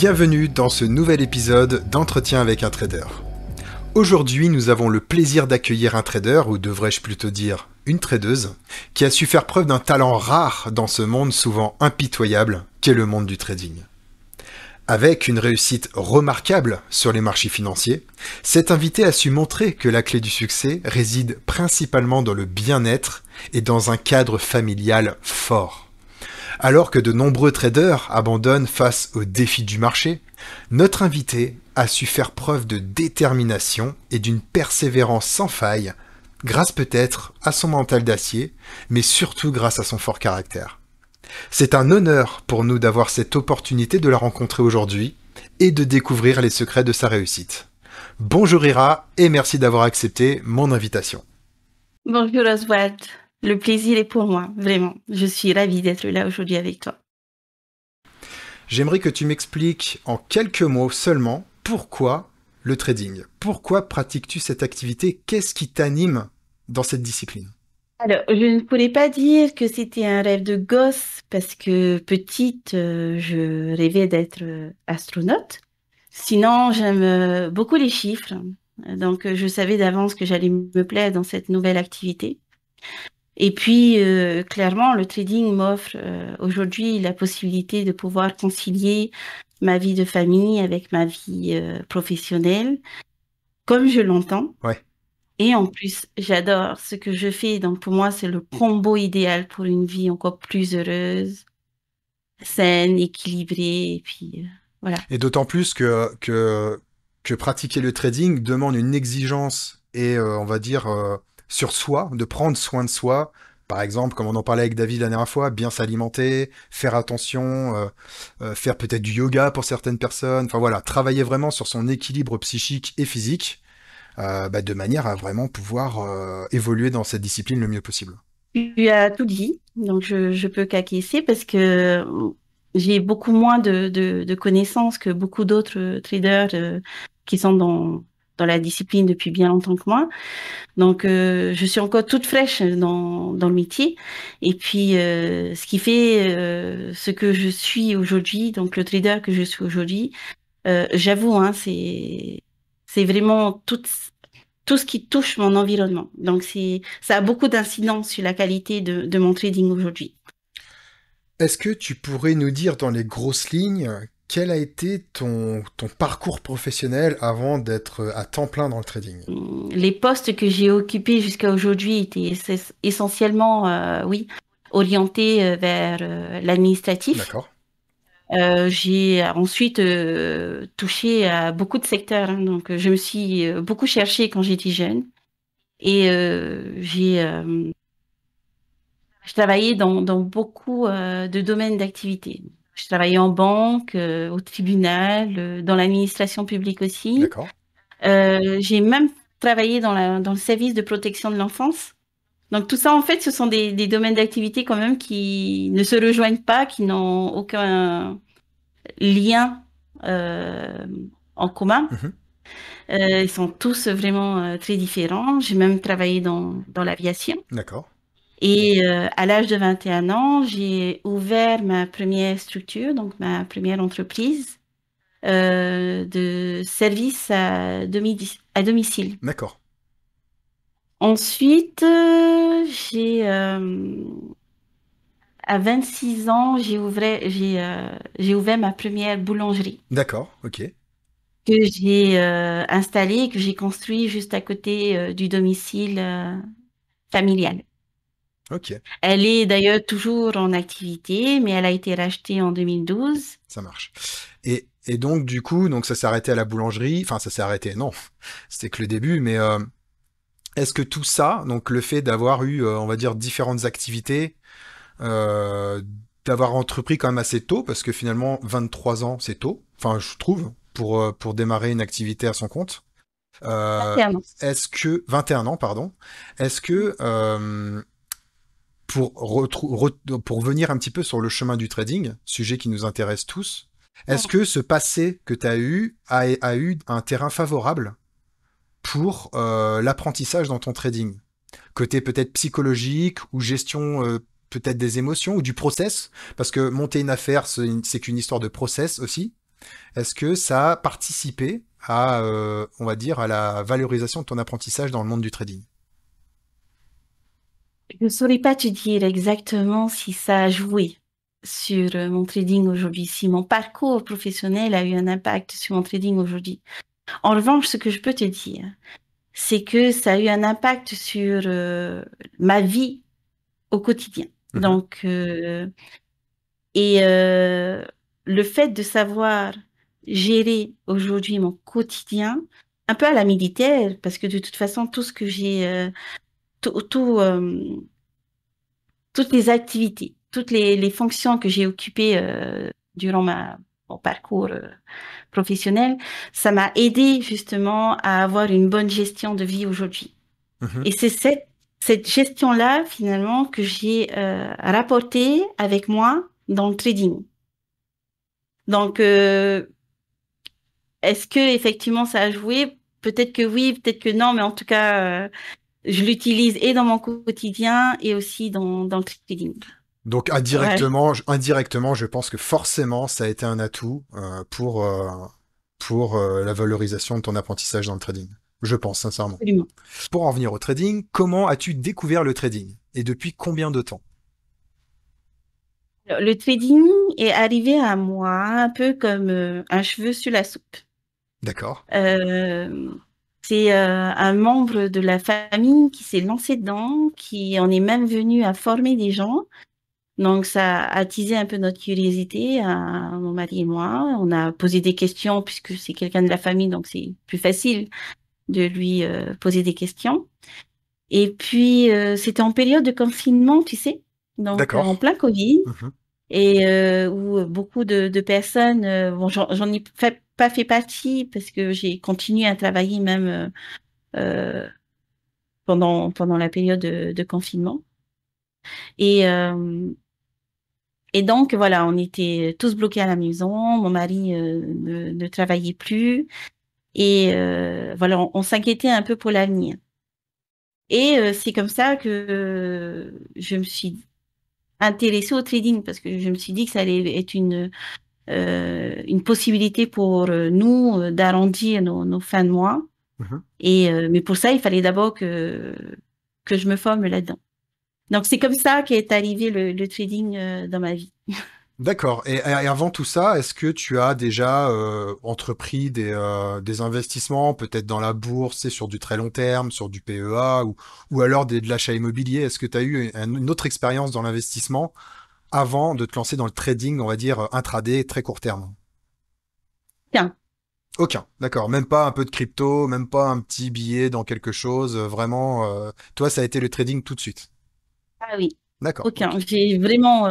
Bienvenue dans ce nouvel épisode d'Entretien avec un trader. Aujourd'hui, nous avons le plaisir d'accueillir un trader, ou devrais-je plutôt dire une tradeuse, qui a su faire preuve d'un talent rare dans ce monde souvent impitoyable qu'est le monde du trading. Avec une réussite remarquable sur les marchés financiers, cet invité a su montrer que la clé du succès réside principalement dans le bien-être et dans un cadre familial fort. Alors que de nombreux traders abandonnent face aux défis du marché, notre invité a su faire preuve de détermination et d'une persévérance sans faille, grâce peut-être à son mental d'acier, mais surtout grâce à son fort caractère. C'est un honneur pour nous d'avoir cette opportunité de la rencontrer aujourd'hui et de découvrir les secrets de sa réussite. Bonjour Ira et merci d'avoir accepté mon invitation. Bonjour Oswald. Le plaisir est pour moi, vraiment. Je suis ravie d'être là aujourd'hui avec toi. J'aimerais que tu m'expliques en quelques mots seulement pourquoi le trading. Pourquoi pratiques-tu cette activité Qu'est-ce qui t'anime dans cette discipline alors, je ne pourrais pas dire que c'était un rêve de gosse parce que petite, euh, je rêvais d'être euh, astronaute. Sinon, j'aime euh, beaucoup les chiffres. Donc, je savais d'avance que j'allais me plaire dans cette nouvelle activité. Et puis, euh, clairement, le trading m'offre euh, aujourd'hui la possibilité de pouvoir concilier ma vie de famille avec ma vie euh, professionnelle, comme je l'entends. Ouais. Et en plus, j'adore ce que je fais. Donc, pour moi, c'est le combo idéal pour une vie encore plus heureuse, saine, équilibrée. Et puis, voilà. Et d'autant plus que, que, que pratiquer le trading demande une exigence et, on va dire, sur soi, de prendre soin de soi. Par exemple, comme on en parlait avec David la dernière fois, bien s'alimenter, faire attention, euh, euh, faire peut-être du yoga pour certaines personnes. Enfin voilà, travailler vraiment sur son équilibre psychique et physique, euh, bah, de manière à vraiment pouvoir évoluer dans cette discipline le mieux possible. Tu as tout dit, donc je, je peux qu'acquiescer parce que j'ai beaucoup moins de, connaissances que beaucoup d'autres traders qui sont dans dans la discipline depuis bien longtemps que moi. Donc, euh, je suis encore toute fraîche dans, dans le métier. Et puis, euh, ce qui fait euh, ce que je suis aujourd'hui, donc le trader que je suis aujourd'hui, j'avoue, hein, c'est c'est vraiment tout, tout ce qui touche mon environnement. Donc, c'est ça a beaucoup d'incidence sur la qualité de, de mon trading aujourd'hui. Est-ce que tu pourrais nous dire dans les grosses lignes quel a été ton, parcours professionnel avant d'être à temps plein dans le trading Les postes que j'ai occupés jusqu'à aujourd'hui étaient essentiellement, euh, oui, orientés euh, vers euh, l'administratif. D'accord. j'ai ensuite touché à beaucoup de secteurs. Hein, donc, je me suis beaucoup cherchée quand j'étais jeune. Et j'ai je travaillais dans, beaucoup de domaines d'activité. Je travaillais en banque, euh, au tribunal, euh, dans l'administration publique aussi. D'accord. Euh, j'ai même travaillé dans, dans le service de protection de l'enfance. Donc tout ça, en fait, ce sont des, domaines d'activité quand même qui ne se rejoignent pas, qui n'ont aucun lien en commun. Mm-hmm. ils sont tous vraiment très différents. J'ai même travaillé dans, dans l'aviation. D'accord. Et euh, à l'âge de 21 ans, j'ai ouvert ma première structure, donc ma première entreprise euh, de service à, domicile. D'accord. Ensuite, euh, j'ai à 26 ans, j'ai ouvert, j'ai ouvert ma première boulangerie. D'accord, ok. Que j'ai installée, que j'ai construit juste à côté du domicile familial. Elle est d'ailleurs toujours en activité, mais elle a été rachetée en 2012. Ça marche. Et, donc, du coup, donc ça s'est arrêté à la boulangerie. Enfin, ça s'est arrêté, non. C'était que le début, mais euh, est-ce que tout ça, donc le fait d'avoir eu, euh, on va dire, différentes activités, euh, d'avoir entrepris quand même assez tôt, parce que finalement, 23 ans, c'est tôt, enfin, je trouve, pour, pour démarrer une activité à son compte. 21 ans. Est-ce que. 21 ans, pardon. Est-ce que pour, pour venir un petit peu sur le chemin du trading, sujet qui nous intéresse tous, est-ce ah. que ce passé que tu as eu a, eu un terrain favorable pour euh, l'apprentissage dans ton trading Côté peut-être psychologique ou gestion euh, peut-être des émotions ou du process Parce que monter une affaire, c'est qu'une histoire de process aussi. Est-ce que ça a participé à, euh, on va dire, à la valorisation de ton apprentissage dans le monde du trading je ne saurais pas te dire exactement si ça a joué sur euh, mon trading aujourd'hui, si mon parcours professionnel a eu un impact sur mon trading aujourd'hui. En revanche, ce que je peux te dire, c'est que ça a eu un impact sur euh, ma vie au quotidien. Mmh Donc, euh, et le fait de savoir gérer aujourd'hui mon quotidien, un peu à la militaire, parce que de toute façon, tout ce que j'ai tout, euh, toutes les activités, toutes les, fonctions que j'ai occupées euh, durant ma, mon parcours euh, professionnel, ça m'a aidé justement à avoir une bonne gestion de vie aujourd'hui. Mhm. Et c'est cette, gestion-là, finalement, que j'ai rapportée avec moi dans le trading. Donc, est-ce que effectivement ça a joué Peut-être que oui, peut-être que non, mais en tout cas, je l'utilise et dans mon quotidien et aussi dans, dans le trading. Donc indirectement, je, indirectement, je pense que forcément, ça a été un atout euh, pour, euh, pour euh, la valorisation de ton apprentissage dans le trading. Je pense sincèrement. Pour en venir au trading, comment as-tu découvert le trading et depuis combien de temps Le trading est arrivé à moi un peu comme un cheveu sur la soupe. D'accord c'est euh, un membre de la famille qui s'est lancé dedans, qui en est même venu à former des gens. Donc ça a attisé un peu notre curiosité mon mari et moi. On a posé des questions puisque c'est quelqu'un de la famille, donc c'est plus facile de lui euh, poser des questions. Et puis euh, c'était en période de confinement, tu sais, donc en plein Covid. Mmh et euh, où euh, beaucoup de, de personnes, euh, bon, j'en ai fait, pas fait partie parce que j'ai continué à travailler même euh, euh pendant, pendant la période de, de confinement. Et, et donc, voilà, on était tous bloqués à la maison, mon mari ne, travaillait plus, et voilà, on, on s'inquiétait un peu pour l'avenir. Et c'est comme ça que je me suis intéressé au trading parce que je me suis dit que ça allait être une, euh, une possibilité pour euh, nous euh, d'arrondir nos, nos, fins de mois. Mhm. Et, euh, mais pour ça, il fallait d'abord que, que je me forme là-dedans. Donc, c'est comme ça qu'est arrivé le, le trading dans ma vie. D'accord. Et, avant tout ça, est-ce que tu as déjà euh, entrepris euh, des, investissements, peut-être dans la bourse, et sur du très long terme, sur du PEA, ou, alors des, de l'achat immobilier Est-ce que tu as eu une autre expérience dans l'investissement avant de te lancer dans le trading, on va dire, euh, intraday, très court terme Aucun. Aucun, d'accord. Même pas un peu de crypto, même pas un petit billet dans quelque chose. Vraiment, toi, ça a été le trading tout de suite. Ah oui. D'accord. Aucun. J'ai vraiment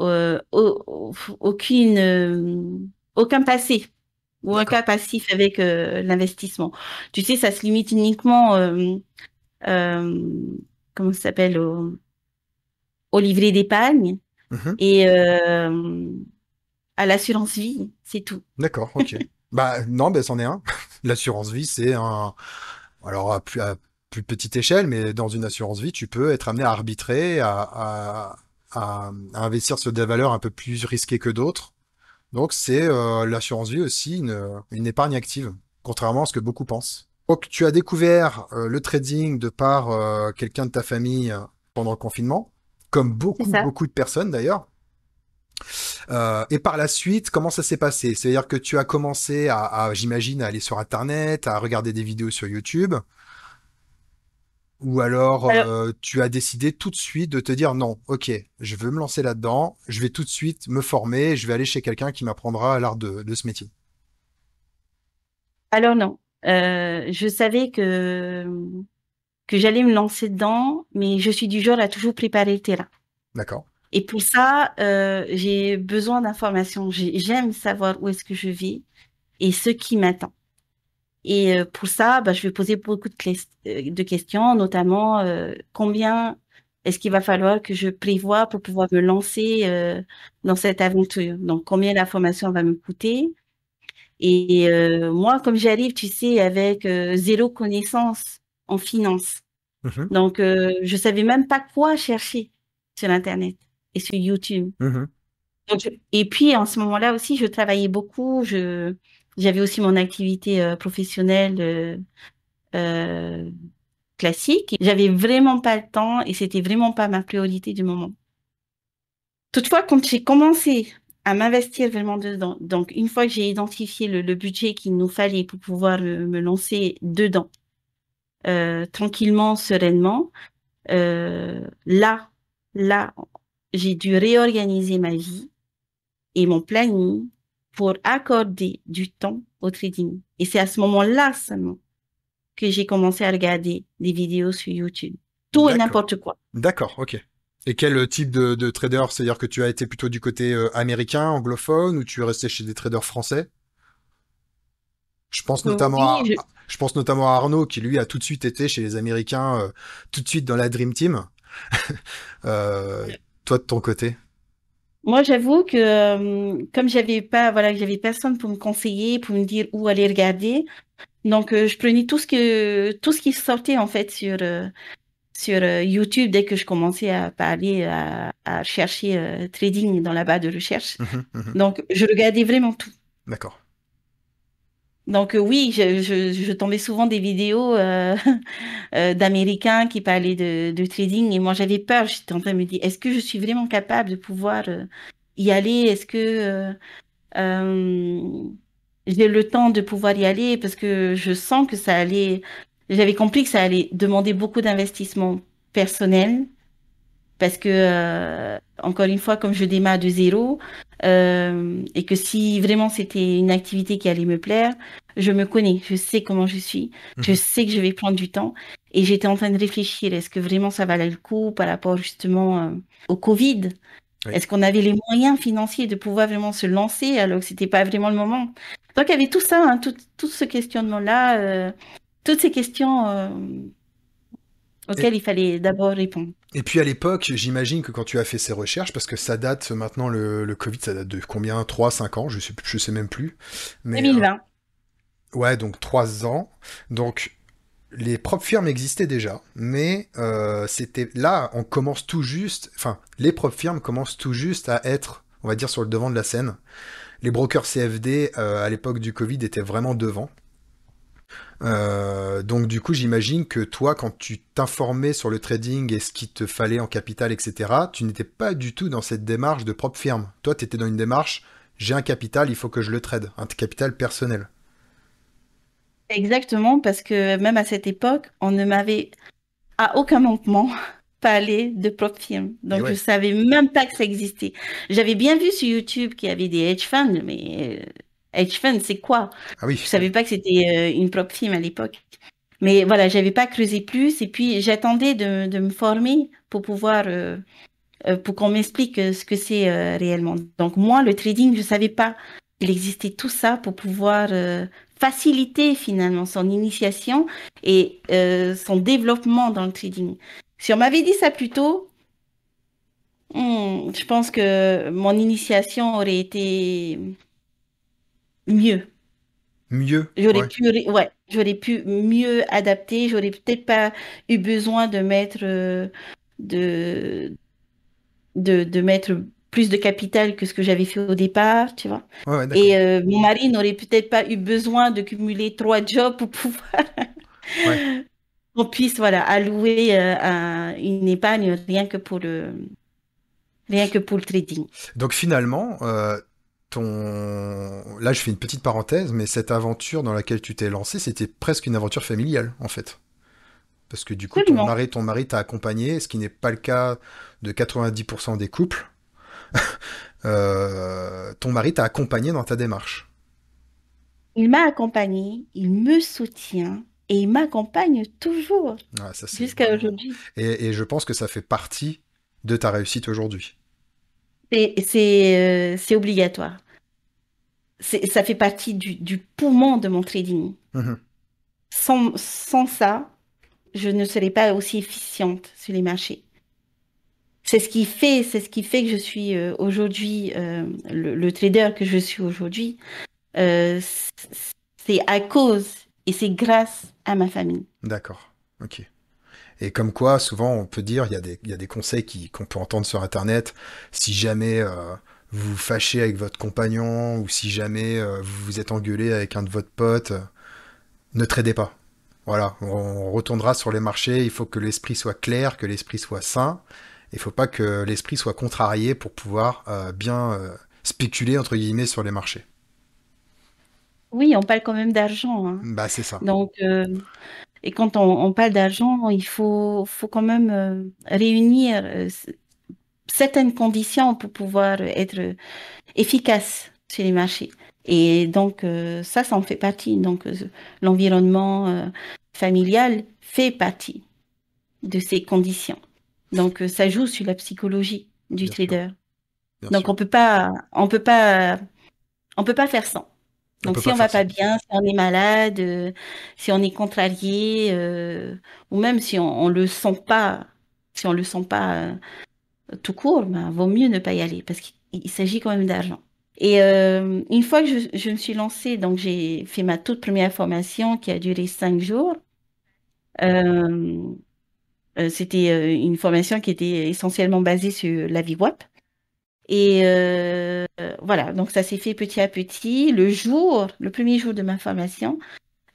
euh, aucune, euh, aucun passé ou un cas passif avec euh, l'investissement. Tu sais, ça se limite uniquement, comment s'appelle, au, au, livret d'épargne mmh et à l'assurance vie, c'est tout. D'accord, ok. bah non, ben c'en est un. L'assurance vie, c'est un, alors à plus, petite échelle, mais dans une assurance vie, tu peux être amené à arbitrer, à à, à, investir sur des valeurs un peu plus risquées que d'autres. Donc c'est euh, l'assurance vie aussi une, une, épargne active, contrairement à ce que beaucoup pensent. Donc tu as découvert euh, le trading de par euh, quelqu'un de ta famille euh, pendant le confinement, comme beaucoup beaucoup de personnes d'ailleurs. et par la suite, comment ça s'est passé C'est-à-dire que tu as commencé à, à j'imagine, à aller sur Internet, à regarder des vidéos sur YouTube. Ou alors, euh, tu as décidé tout de suite de te dire non, ok, je veux me lancer là-dedans, je vais tout de suite me former, je vais aller chez quelqu'un qui m'apprendra l'art de, ce métier. Alors non, euh, je savais que que j'allais me lancer dedans, mais je suis du genre à toujours préparer le terrain. D'accord. Et pour ça, euh, j'ai besoin d'informations. J'aime savoir où est-ce que je vis et ce qui m'attend. Et euh, pour ça, bah, je vais poser beaucoup de, euh, questions, notamment euh, combien est-ce qu'il va falloir que je prévoie pour pouvoir me lancer dans cette aventure Donc, combien la formation va me coûter Et moi, comme j'arrive, tu sais, avec zéro connaissance en finance, mmh donc je savais même pas quoi chercher sur Internet et sur YouTube. Mmh et puis, en ce moment-là aussi, je travaillais beaucoup, je j'avais aussi mon activité euh, professionnelle euh, euh, classique. J'avais vraiment pas le temps et c'était vraiment pas ma priorité du moment. Toutefois, quand j'ai commencé à m'investir vraiment dedans, donc une fois que j'ai identifié le, budget qu'il nous fallait pour pouvoir me, lancer dedans, tranquillement, sereinement, là, là, j'ai dû réorganiser ma vie et mon planning pour accorder du temps au trading. Et c'est à ce moment-là seulement que j'ai commencé à regarder des vidéos sur YouTube. Tout et n'importe quoi. D'accord, ok. Et quel euh, type de, trader C'est-à-dire que tu as été plutôt du côté euh, américain, anglophone, ou tu es resté chez des traders français je pense, euh, notamment à, pense notamment Arnaud, qui lui a tout de suite été chez les Américains, tout de suite dans la Dream Team. Toi, de ton côté moi, j'avoue que euh, comme j'avais pas, voilà, j'avais personne pour me conseiller, pour me dire où aller regarder, donc euh, je prenais tout ce que tout ce qui sortait en fait sur euh, sur YouTube dès que je commençais à parler à, chercher trading dans la barre de recherche. Mmh mmh donc je regardais vraiment tout. D'accord. Donc euh, oui, je, tombais souvent des vidéos euh, euh, d'Américains qui parlaient de, trading et moi j'avais peur, j'étais en train de me dire, est-ce que je suis vraiment capable de pouvoir y aller Est-ce que j'ai le temps de pouvoir y aller Parce que je sens que ça allait, j'avais compris que ça allait demander beaucoup d'investissement personnel, parce que, euh, encore une fois, comme je démarre de zéro, euh, et que si vraiment c'était une activité qui allait me plaire, je me connais, je sais comment je suis, je mhm. sais que je vais prendre du temps. Et j'étais en train de réfléchir, est-ce que vraiment ça valait le coup par rapport justement euh, au Covid Est-ce qu'on avait les moyens financiers de pouvoir vraiment se lancer alors que c'était pas vraiment le moment Donc il y avait tout ça, hein, tout, ce questionnement-là, toutes ces questions auquel et, il fallait d'abord répondre. Et puis à l'époque, j'imagine que quand tu as fait ces recherches, parce que ça date maintenant, le, Covid, ça date de combien 3, 5 ans Je ne sais même plus. Mais, 2020. Euh, ouais, donc 3 ans. Donc les propres firmes existaient déjà, mais euh, c'était là, on commence tout juste, enfin, les propres firmes commencent tout juste à être, on va dire, sur le devant de la scène. Les brokers CFD, euh, à l'époque du Covid, étaient vraiment devant. Euh, donc du coup, j'imagine que toi, quand tu t'informais sur le trading et ce qu'il te fallait en capital, etc., tu n'étais pas du tout dans cette démarche de propre firme. Toi, tu étais dans une démarche, j'ai un capital, il faut que je le trade, un capital personnel. Exactement, parce que même à cette époque, on ne m'avait à aucun moment parlé de propre firme. Eh donc, je savais même pas que ça existait. J'avais bien vu sur YouTube qu'il y avait des hedge funds, mais euh, avec Fund, c'est quoi Je ah oui. Je savais pas que c'était euh, une propre film à l'époque. Mais voilà, j'avais pas creusé plus et puis j'attendais de, de, me former pour pouvoir euh, euh, pour qu'on m'explique ce que c'est réellement. Donc moi, le trading, je savais pas qu'il existait tout ça pour pouvoir faciliter finalement son initiation et son développement dans le trading. Si on m'avait dit ça plus tôt, hmm, je pense que mon initiation aurait été mieux. Mieux. J'aurais pu, ouais, j'aurais pu mieux adapter. J'aurais peut-être pas eu besoin de mettre euh, de, de, mettre plus de capital que ce que j'avais fait au départ, tu vois. et euh, mon mari n'aurait peut-être pas eu besoin de cumuler trois jobs pour pouvoir puisse voilà allouer euh, une épargne rien que pour le rien que pour le trading. Donc finalement, Là, je fais une petite parenthèse, mais cette aventure dans laquelle tu t'es lancé, c'était presque une aventure familiale, en fait. Parce que du coup, ton mari, ton mari t'a accompagné, ce qui n'est pas le cas de 90% des couples. Euh, ton mari t'a accompagné dans ta démarche. Il m'a accompagné, il me soutient et il m'accompagne toujours ah, jusqu'à aujourd'hui. et je pense que ça fait partie de ta réussite aujourd'hui. Euh, c'est obligatoire. Ça fait partie du, poumon de mon trading. Mhm. Sans, ça, je ne serais pas aussi efficiente sur les marchés. C'est ce qui fait, c'est ce qui fait que je suis euh, aujourd'hui euh, le, trader que je suis aujourd'hui. c'est à cause et c'est grâce à ma famille. D'accord. Ok. Et comme quoi, souvent, on peut dire, il y a des, conseils qu'on peut entendre sur Internet, si jamais vous euh, vous fâchez avec votre compagnon, ou si jamais euh, vous vous êtes engueulé avec un de votre potes, euh, ne tradez pas. Voilà, on retournera sur les marchés, il faut que l'esprit soit clair, que l'esprit soit sain, il ne faut pas que l'esprit soit contrarié pour pouvoir bien spéculer, entre guillemets, sur les marchés. Oui, on parle quand même d'argent. Hein. Bah, c'est ça. Donc, et quand on, parle d'argent, il faut, faut quand même euh, réunir euh, certaines conditions pour pouvoir être efficace sur les marchés. Et donc euh, ça, ça en fait partie. Donc l'environnement familial fait partie de ces conditions. Donc ça joue sur la psychologie du trader. Donc on peut pas, on peut pas, on peut pas faire sans. Donc si on va pas bien, si on est malade, euh, si on est contrarié, euh, ou même si on, ne le sent pas, si on le sent pas euh, tout court, ben, vaut mieux ne pas y aller parce qu'il s'agit quand même d'argent. Et une fois que je, me suis lancée, donc j'ai fait ma toute première formation qui a duré cinq jours. C'était une formation qui était essentiellement basée sur la vie web. Et euh, voilà, donc ça s'est fait petit à petit. Le jour, le premier jour de ma formation,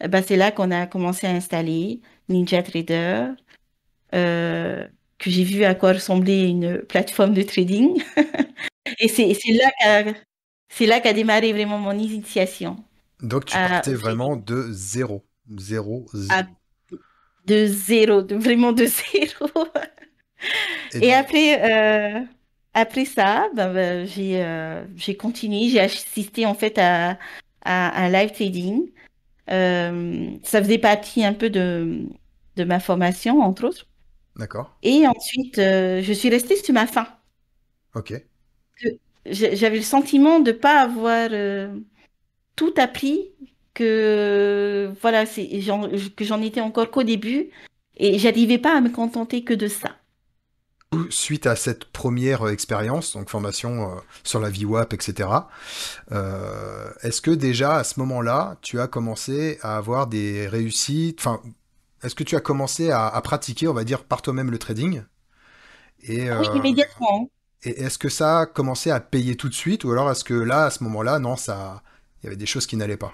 eh ben, c'est là qu'on a commencé à installer Ninja Trader, euh, que j'ai vu à quoi ressemblait une plateforme de trading. et c'est là qu'a démarré vraiment mon initiation. Donc tu ah, partais vraiment de zéro. Zéro, zéro. Ah, de zéro, vraiment de zéro. Et, après, euh, après ça, bah, bah, euh, j'ai continué, j'ai assisté en fait à, un live trading. Euh, ça faisait partie un peu de, ma formation, entre autres. D'accord. Et ensuite, euh, je suis restée sur ma faim. Ok. J'avais le sentiment de ne pas avoir tout appris, que voilà, que j'en étais encore qu'au début, et j'arrivais pas à me contenter que de ça suite à cette première euh, expérience, donc formation euh, sur la VWAP, etc. Euh, est-ce que déjà à ce moment-là, tu as commencé à avoir des réussites Enfin, est-ce que tu as commencé à, pratiquer, on va dire, par toi-même le trading et, ah Oui, immédiatement. Hein. Et est-ce que ça a commencé à payer tout de suite ou alors est-ce que là, à ce moment-là, non, ça, il y avait des choses qui n'allaient pas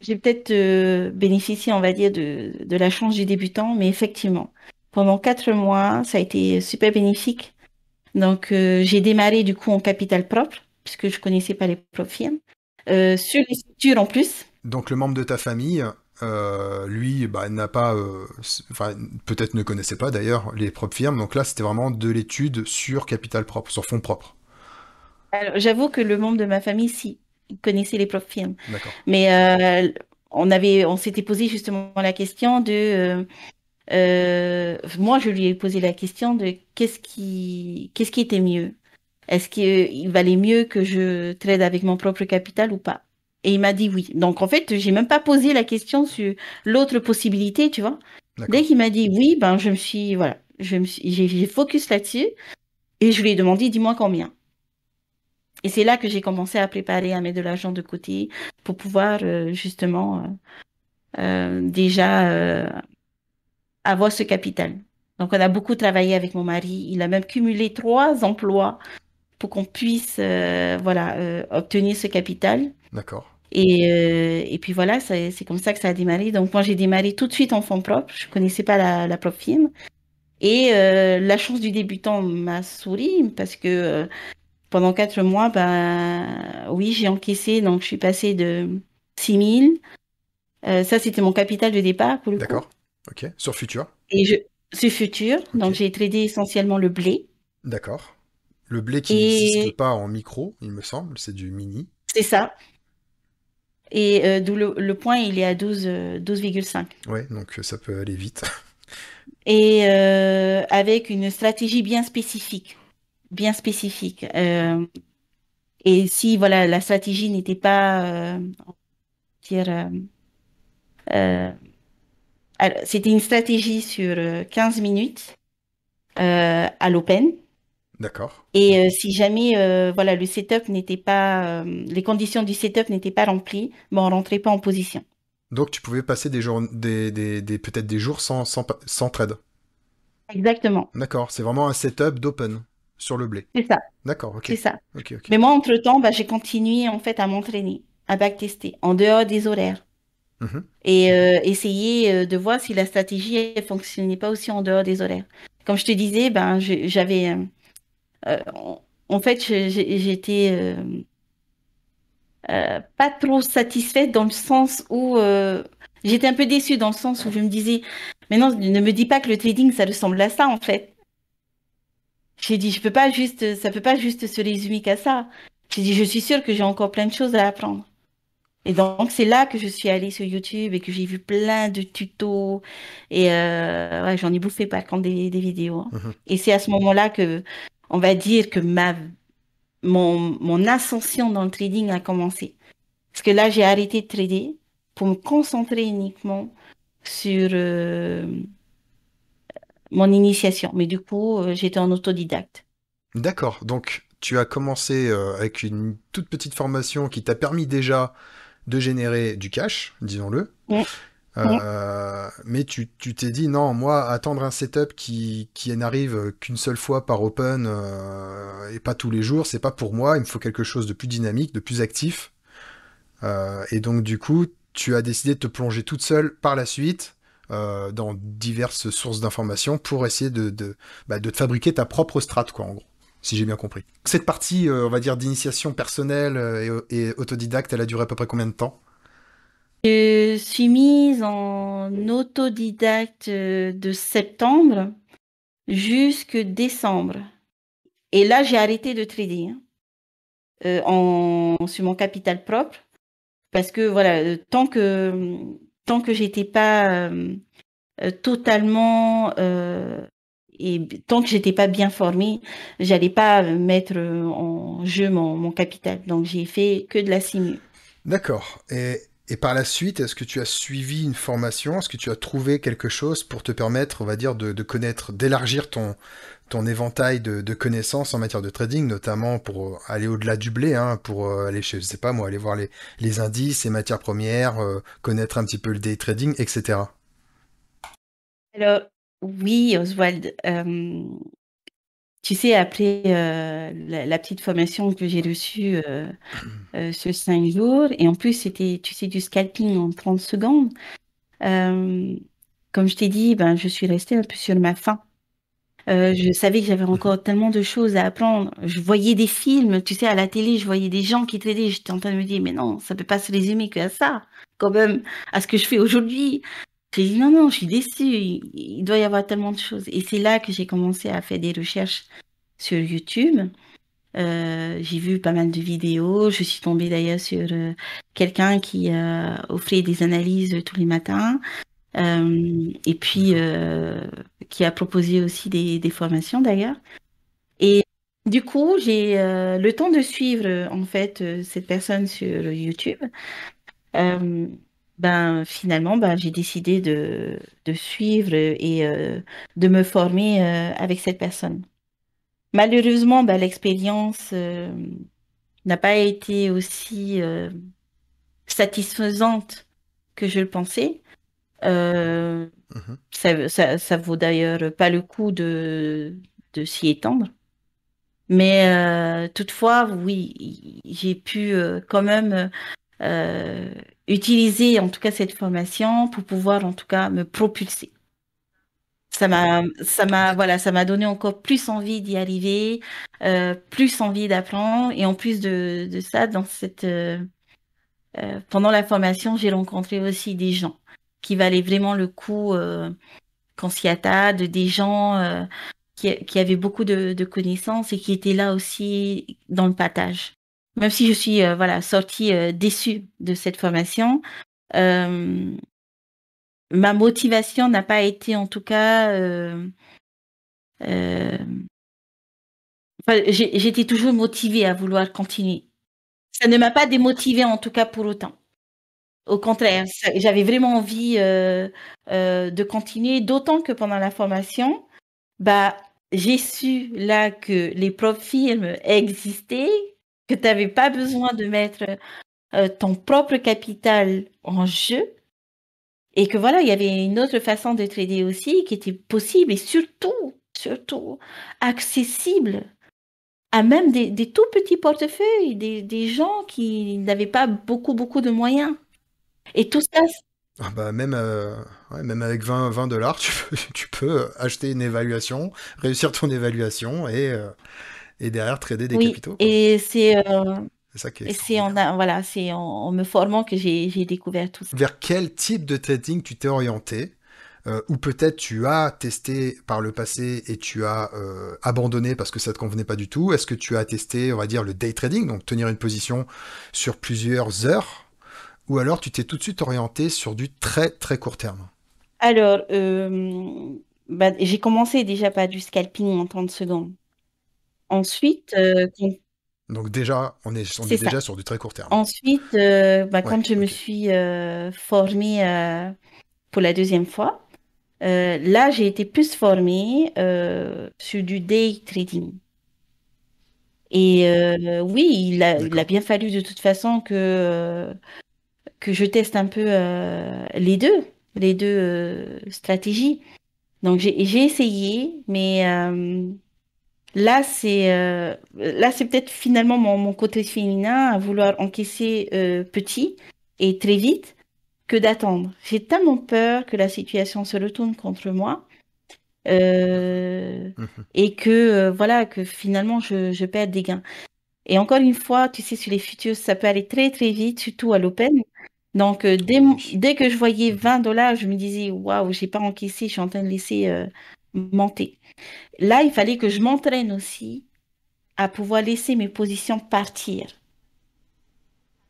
J'ai peut-être bénéficié, on va dire, de, la chance du débutant, mais effectivement, pendant quatre mois. Ça a été super bénéfique. Donc, euh, j'ai démarré du coup en capital propre, puisque je connaissais pas les propres firmes, euh, sur les structures en plus. Donc, le membre de ta famille, euh, lui, bah, n'a pas, enfin, peut-être ne connaissait pas d'ailleurs les propres firmes. Donc là, c'était vraiment de l'étude sur capital propre, sur fonds propres. j'avoue que le membre de ma famille, si, connaissait les propres firmes. Mais on on s'était posé justement la question de euh, moi, je lui ai posé la question de qu'est-ce qui, qu'est-ce qui était mieux Est-ce qu'il valait mieux que je trade avec mon propre capital ou pas et il m'a dit oui. Donc en fait, j'ai même pas posé la question sur l'autre possibilité, tu vois. Dès qu'il m'a dit oui, ben je me suis voilà, je me suis j'ai focus là-dessus et je lui ai demandé dis-moi combien. Et c'est là que j'ai commencé à préparer à mettre de l'argent de côté pour pouvoir euh, justement euh, euh, déjà euh, avoir ce capital. Donc, on a beaucoup travaillé avec mon mari. Il a même cumulé trois emplois pour qu'on puisse euh, voilà, euh, obtenir ce capital. D'accord. Et, euh, puis voilà, c'est comme ça que ça a démarré. Donc, moi, j'ai démarré tout de suite en fonds propres. Je ne connaissais pas la, la propre firme. Et la chance du débutant m'a souri parce que pendant quatre mois, ben oui, j'ai encaissé. Donc, je suis passée de 6 000. ça, c'était mon capital de départ. D'accord. Ok. Sur Futur Et je... Sur Futur, donc j'ai tradé essentiellement le blé. D'accord. Le blé qui n'existe pas en micro, il me semble, c'est du mini. C'est ça. Et euh, d'où le, point, il est à 12,5. Oui, euh, ouais, donc euh, ça peut aller vite. Et avec une stratégie bien spécifique. Bien spécifique. et si voilà, la stratégie n'était pas c'était une stratégie sur 15 euh, minutes euh, à l'open. D'accord. Et euh, si jamais voilà, le setup n'était pas. les conditions du setup n'étaient pas remplies, bon, on ne rentrait pas en position. Donc tu pouvais passer des jours, des, peut-être des jours sans, sans, trade. Exactement. D'accord, c'est vraiment un setup d'open sur le blé. C'est ça. D'accord, C'est ça. Mais moi, entre-temps, bah, j'ai continué en fait à m'entraîner, à backtester, en dehors des horaires. Mhm. et euh, essayer euh, de voir si la stratégie ne fonctionnait pas aussi en dehors des horaires. Comme je te disais, ben, j'avais. Euh, en fait, j'étais pas trop satisfaite dans le sens où. j'étais un peu déçue dans le sens où je me disais, mais non, ne me dis pas que le trading, ça ressemble à ça, en fait. J'ai dit, je peux pas juste, ça peut pas juste se résumer qu'à ça. J'ai dit, je suis sûre que j'ai encore plein de choses à apprendre. Et donc, c'est là que je suis allée sur YouTube et que j'ai vu plein de tutos. Et euh, j'en ai bouffé pas quand des, vidéos. Mhm. Et c'est à ce moment-là que, on va dire que ma, mon, ascension dans le trading a commencé. Parce que là, j'ai arrêté de trader pour me concentrer uniquement sur euh, mon initiation. Mais du coup, euh, j'étais en autodidacte. D'accord. Donc, tu as commencé avec une toute petite formation qui t'a permis déjà de générer du cash, disons-le. Euh, mais tu t'es dit non, moi attendre un setup qui, n'arrive qu'une seule fois par open euh, et pas tous les jours, c'est pas pour moi. Il me faut quelque chose de plus dynamique, de plus actif. Euh, et donc du coup, tu as décidé de te plonger toute seule par la suite dans diverses sources d'informations pour essayer de bah, de te fabriquer ta propre strat quoi en gros si j'ai bien compris. Cette partie, euh, on va dire, d'initiation personnelle euh, et, autodidacte, elle a duré à peu près combien de temps Je suis mise en autodidacte euh, de septembre jusque décembre. Et là, j'ai arrêté de trader hein. en, sur mon capital propre parce que voilà, tant que tant que j'étais pas totalement et tant que j'étais pas bien formée, j'allais pas mettre en jeu mon, capital. Donc j'ai fait que de la simu. D'accord. Et, et, par la suite, est-ce que tu as suivi une formation Est-ce que tu as trouvé quelque chose pour te permettre, on va dire, de, connaître, d'élargir ton, ton éventail de, connaissances en matière de trading, notamment pour euh, aller au-delà du blé, hein, pour euh, aller chez, je sais pas moi, aller voir les, indices, les matières premières, euh, connaître un petit peu le day trading, etc. Alors, oui, Oswald. tu sais, après la, petite formation que j'ai reçue mmh. ce cinq jours, et en plus, c'était, tu sais, du scalping en 30 secondes. comme je t'ai dit, ben, je suis restée un peu sur ma faim. je savais que j'avais mmh encore tellement de choses à apprendre. Je voyais des films, tu sais, à la télé, je voyais des gens qui traitaient. J'étais en train de me dire, mais non, ça peut pas se résumer qu'à ça, quand même, à ce que je fais aujourd'hui. J'ai dit non, non, je suis déçue, il, doit y avoir tellement de choses. Et c'est là que j'ai commencé à faire des recherches sur YouTube. Euh, j'ai vu pas mal de vidéos. Je suis tombée d'ailleurs sur euh, quelqu'un qui euh, offrait des analyses tous les matins. Euh, et puis qui a proposé aussi des, des formations d'ailleurs. Et du coup, j'ai le temps de suivre en fait cette personne sur YouTube ben, finalement, ben, j'ai décidé de, de, suivre et euh, de me former euh, avec cette personne. Malheureusement, ben, l'expérience euh, n'a pas été aussi satisfaisante que je le pensais. Mmh ça, ça, vaut d'ailleurs pas le coup de, de s'y étendre. Mais toutefois, oui, j'ai pu quand même utiliser en tout cas cette formation pour pouvoir en tout cas me propulser. Ça m'a, ça m'a, voilà, ça m'a donné encore plus envie d'y arriver, euh, plus envie d'apprendre. Et en plus de, ça, dans cette, euh, euh, pendant la formation, j'ai rencontré aussi des gens qui valaient vraiment le coup euh, qu'on s'y attarde, des gens qui, avaient beaucoup de, de connaissances et qui étaient là aussi dans le partage même si je suis euh, voilà, sortie euh, déçue de cette formation, euh, ma motivation n'a pas été en tout cas. J'étais toujours motivée à vouloir continuer. Ça ne m'a pas démotivée en tout cas pour autant. Au contraire, j'avais vraiment envie de continuer, d'autant que pendant la formation, bah, j'ai su là que les profils existaient, que tu n'avais pas besoin de mettre euh, ton propre capital en jeu et que voilà, il y avait une autre façon de trader aussi qui était possible et surtout, surtout accessible à même des, des tout petits portefeuilles, des, des gens qui n'avaient pas beaucoup, beaucoup de moyens. Et tout ça, ah bah même, euh, même avec 20, 20 dollars, tu peux, tu peux, acheter une évaluation, réussir ton évaluation et, euh, et derrière trader des capitaux. Oui, Et euh, c'est. Ça qui et c'est en, voilà, me formant que j'ai découvert tout ça. Vers quel type de trading tu t'es orienté euh, Ou peut-être tu as testé par le passé et tu as euh, abandonné parce que ça ne te convenait pas du tout Est-ce que tu as testé, on va dire, le day trading, donc tenir une position sur plusieurs heures Ou alors tu t'es tout de suite orienté sur du très très court terme Alors, bah, j'ai commencé déjà par du scalping en 30 secondes. Ensuite, euh, Donc déjà, on est, on est, déjà sur du très court terme. Ensuite, euh, bah, quand je me suis euh, formée pour la deuxième fois, là, j'ai été plus formée sur du day trading. Et oui, il a, il a, bien fallu de toute façon que, que je teste un peu les deux, les deux stratégies. Donc j'ai essayé, mais Là, c'est euh, là, c'est peut-être finalement mon, côté féminin à vouloir encaisser euh, petit et très vite que d'attendre. J'ai tellement peur que la situation se retourne contre moi mhm. euh, et que voilà que finalement je, je perds des gains. Et encore une fois, tu sais, sur les futures, ça peut aller très très vite, surtout à l'open. Donc, dès, que je voyais 20 mhm. dollars, je me disais, waouh, j'ai pas encaissé, je suis en train de laisser monter. Là, il fallait que je m'entraîne aussi à pouvoir laisser mes positions partir.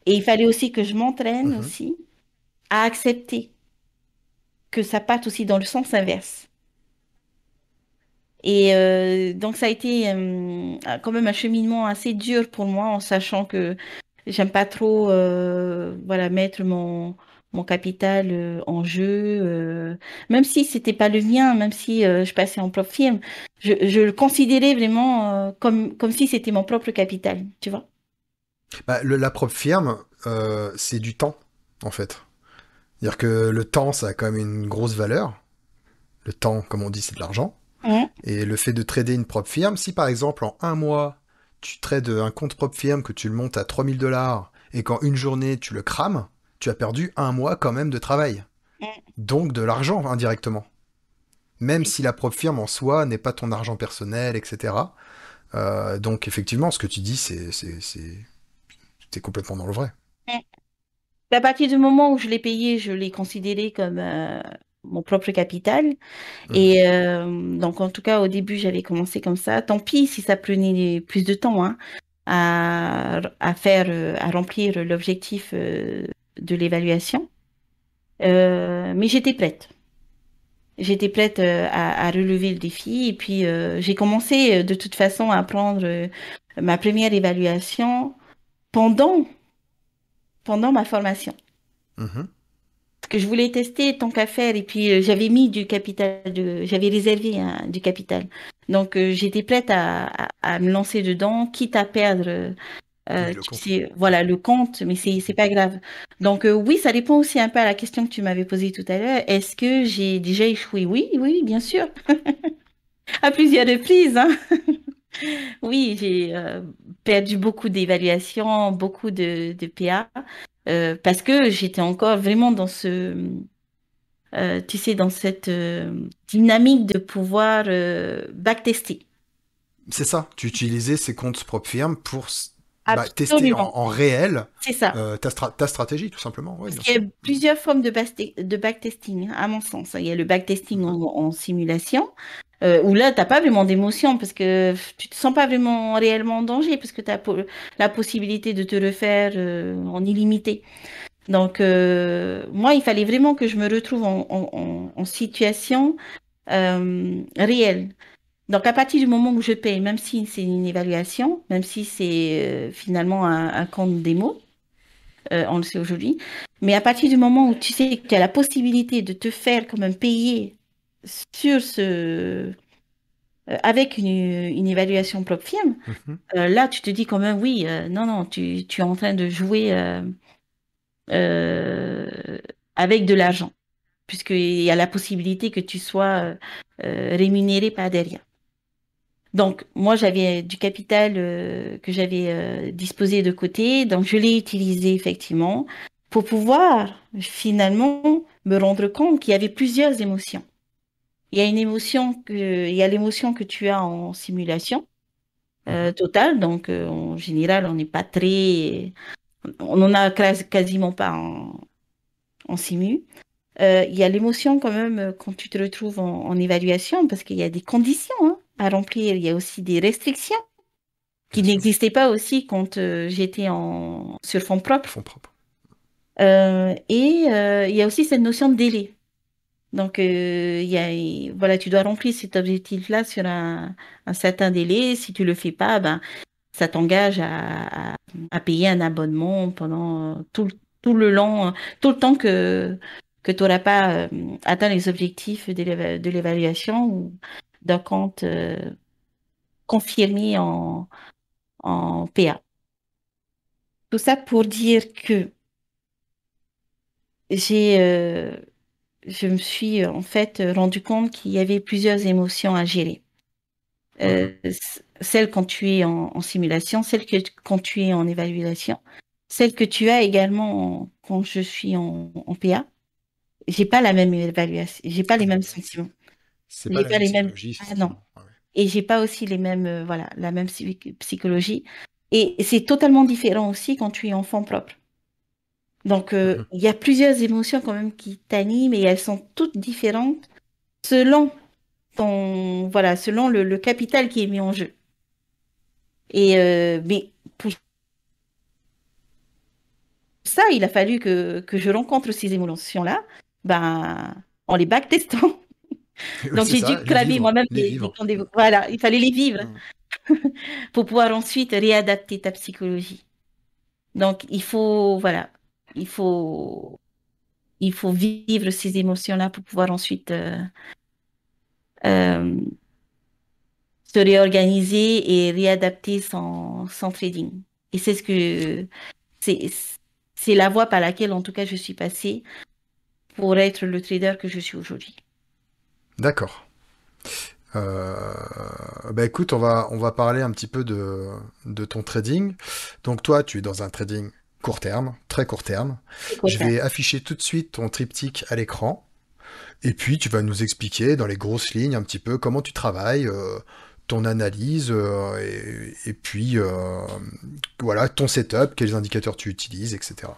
Et il fallait aussi que je m'entraîne mhm. aussi à accepter que ça parte aussi dans le sens inverse. Et euh, donc ça a été euh, quand même un cheminement assez dur pour moi en sachant que j'aime pas trop euh, voilà mettre mon mon capital euh, en jeu, euh, même si c'était pas le mien, même si euh, je passais en propre firme, je, le considérais vraiment comme, comme si c'était mon propre capital, tu vois. Bah, la propre firme, c'est du temps, en fait. C'est-à-dire que le temps, ça a quand même une grosse valeur. Le temps, comme on dit, c'est de l'argent. Et le fait de trader une propre firme, si par exemple en un mois, tu trades un compte propre firme que tu le montes à 3000 dollars et qu'en une journée, tu le crames, tu as perdu un mois quand même de travail. Mm. Donc de l'argent indirectement. Même si la propre firme en soi n'est pas ton argent personnel, etc. Euh, donc effectivement, ce que tu dis, c'est, c'est, c'est, complètement dans le vrai. La mm. partie du moment où je l'ai payé, je l'ai considéré comme euh, mon propre capital. Mhm. Et euh, donc en tout cas, au début, j'avais commencé comme ça. Tant pis si ça prenait plus de temps. Hein, à, faire, à remplir l'objectif de l'évaluation, euh, mais j'étais prête. J'étais prête euh, à, relever le défi et puis euh, j'ai commencé de toute façon à prendre ma première évaluation pendant, pendant ma formation. Mm-hmm. Ce que je voulais tester tant qu'à faire et puis j'avais mis du capital, j'avais réservé hein, du capital. Donc j'étais prête à, me lancer dedans, quitte à perdre euh, voilà le compte, mais c'est c'est pas grave. Donc euh, oui, ça répond aussi un peu à la question que tu m'avais posée tout à l'heure. Est-ce que j'ai déjà échoué Oui, oui, bien sûr, à plusieurs reprises. Hein. oui, j'ai euh, perdu beaucoup d'évaluations, beaucoup de, de PA parce que j'étais encore vraiment dans ce tu sais dans cette dynamique de pouvoir backtester. C'est ça, tu utilisais ces comptes propres firmes pour bah, tester en, réel euh, ta, stratégie, tout simplement. il y a plusieurs formes de, de backtesting, hein, à mon sens. Il y a le backtesting en, en simulation, euh, où là, tu n'as pas vraiment d'émotion parce que tu te sens pas vraiment réellement en danger parce que tu as la possibilité de te refaire faire euh, en illimité. Donc, moi, il fallait vraiment que je me retrouve en situation réelle. Donc à partir du moment où je paye, même si c'est une évaluation, même si c'est euh, finalement un, compte démo, euh, on le sait aujourd'hui, mais à partir du moment où tu sais que tu as la possibilité de te faire quand même payer sur ce euh, avec une, évaluation propre firme, mhm. là tu te dis quand même oui, non, non, tu, es en train de jouer avec de l'argent puisqu'il y a la possibilité que tu sois rémunéré par derrière. Donc moi j'avais euh, du capital euh, que j'avais euh, disposé de côté, donc je l'ai utilisé effectivement pour pouvoir finalement me rendre compte qu'il y avait plusieurs émotions. Il y a une émotion que il y a l'émotion que tu as en simulation mhm. totale, donc en général on n'est pas très, on en a quasiment pas en, simu. Il y a l'émotion quand même quand tu te retrouves en, en évaluation parce qu'il y a des conditions. Hein à remplir. Il y a aussi des restrictions qui n'existaient pas aussi quand euh, j'étais en sur fonds propres. Fonds euh, et euh, il y a aussi cette notion de délai. Donc, voilà, tu dois remplir cet objectif-là sur un, certain délai. Si tu le fais pas, ben, ça t'engage à, payer un abonnement pendant tout, tout le long, tout le temps que que tu n'auras pas atteint les objectifs de l'évaluation ou d'un compte euh, confirmé en, PA. Tout ça pour dire que j'ai, euh, je me suis en fait rendu compte qu'il y avait plusieurs émotions à gérer. Euh, mhm. Celles celle quand tu es en, simulation, celle que quand tu es en évaluation, celle que tu as également quand je suis en, en PA. J'ai pas la même évaluation, j'ai pas les mêmes mhm. sentiments. C'est pas, les mêmes. Ah non. Et j'ai pas aussi les mêmes, euh, voilà, la même psychologie. Et c'est totalement différent aussi quand tu es enfant propre. Donc, euh, mm-hmm. il y a plusieurs émotions quand même qui t'animent et elles sont toutes différentes selon ton, voilà, selon le, capital qui est mis en jeu. Et euh, mais pour ça, il a fallu que, que je rencontre ces émotions-là, ben, en les backtestant. Donc j'ai dû cramer moi-même Voilà, il fallait les vivre mm. pour pouvoir ensuite réadapter ta psychologie. Donc il faut, voilà, il faut, il faut vivre ces émotions-là pour pouvoir ensuite euh, euh, se réorganiser et réadapter son, son trading. Et c'est ce que c'est la voie par laquelle, en tout cas, je suis passée pour être le trader que je suis aujourd'hui. D'accord. Euh, bah, écoute, on va, on va parler un petit peu de, de, ton trading. Donc toi, tu es dans un trading court terme, très court terme. Je vais afficher tout de suite ton triptyque à l'écran. Et puis tu vas nous expliquer dans les grosses lignes un petit peu comment tu travailles, euh, ton analyse, euh, et, et, puis voilà, ton setup, quels indicateurs tu utilises, etc.